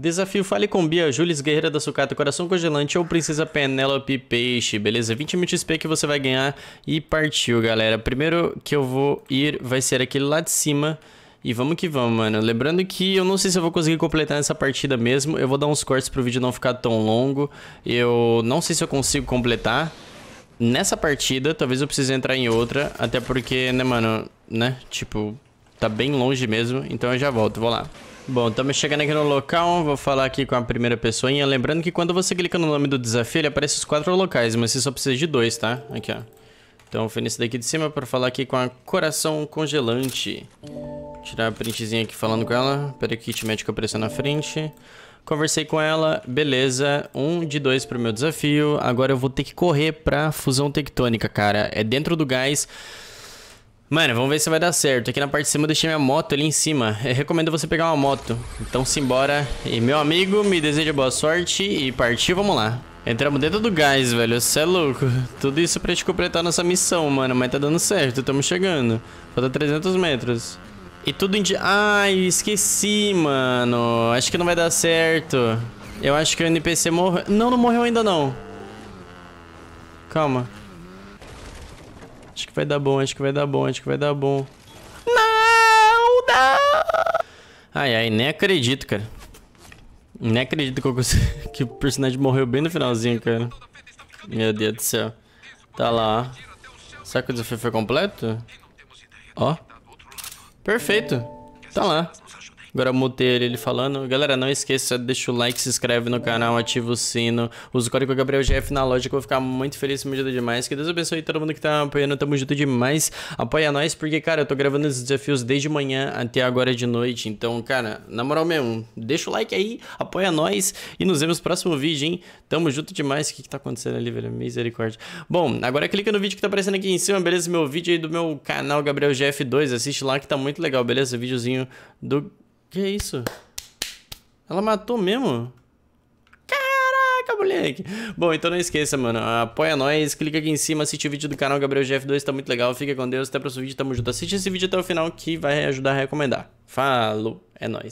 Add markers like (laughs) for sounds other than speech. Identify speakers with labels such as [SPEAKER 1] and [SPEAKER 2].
[SPEAKER 1] Desafio Fale com Bia, Julis Guerreira da Sucata, Coração Congelante ou Princesa Penelope Peixe, beleza? 20 mil XP que você vai ganhar e partiu, galera. Primeiro que eu vou ir vai ser aquele lá de cima. E vamos que vamos, mano. Lembrando que eu não sei se eu vou conseguir completar essa partida mesmo. Eu vou dar uns cortes pro vídeo não ficar tão longo. Eu não sei se eu consigo completar nessa partida. Talvez eu precise entrar em outra. Até porque, né, mano, né? Tipo, tá bem longe mesmo. Então eu já volto. Vou lá. Bom, estamos chegando aqui no local, vou falar aqui com a primeira pessoinha. Lembrando que quando você clica no nome do desafio, ele aparece os quatro locais, mas você só precisa de dois, tá? Aqui, ó. Então, vou nesse daqui de cima para falar aqui com a Coração Congelante. tirar a printzinha aqui falando com ela. Pera que kit médico apareceu na frente. Conversei com ela, beleza, um de dois pro meu desafio. Agora eu vou ter que correr pra fusão tectônica, cara. É dentro do gás. Mano, vamos ver se vai dar certo. Aqui na parte de cima eu deixei minha moto ali em cima. Eu recomendo você pegar uma moto. Então simbora. E meu amigo, me deseja boa sorte e partiu, vamos lá. Entramos dentro do gás, velho. Você é louco. Tudo isso pra gente completar nossa missão, mano. Mas tá dando certo, estamos chegando. Falta 300 metros. E tudo indi... Ai, esqueci, mano. Acho que não vai dar certo. Eu acho que o NPC morreu... Não, não morreu ainda, não. Calma. Acho que vai dar bom, acho que vai dar bom, acho que vai dar bom. Não, não! Ai, ai, nem acredito, cara. Nem acredito que, eu consegui... (laughs) que o personagem morreu bem no finalzinho, cara. Meu Deus do céu. Tá lá. Será que o desafio foi completo? Ó. Perfeito. Tá lá. Agora mutei ele, ele falando. Galera, não esqueça, deixa o like, se inscreve no canal, ativa o sino. Usa o código GabrielGF na loja que eu vou ficar muito feliz, me ajuda demais. Que Deus abençoe todo mundo que tá apoiando, tamo junto demais. Apoia nós, porque, cara, eu tô gravando esses desafios desde manhã até agora de noite. Então, cara, na moral mesmo, deixa o like aí, apoia nós e nos vemos no próximo vídeo, hein? Tamo junto demais. O que que tá acontecendo ali, velho? Misericórdia. Bom, agora clica no vídeo que tá aparecendo aqui em cima, beleza? Meu vídeo aí do meu canal GabrielGF2, assiste lá que tá muito legal, beleza? Videozinho do que isso? Ela matou mesmo? Caraca, moleque! Bom, então não esqueça, mano. Apoia nós, clica aqui em cima, assiste o vídeo do canal Gabriel GF2, tá muito legal. Fica com Deus, até o próximo vídeo, tamo junto. Assiste esse vídeo até o final que vai ajudar a recomendar. Falou, é nóis.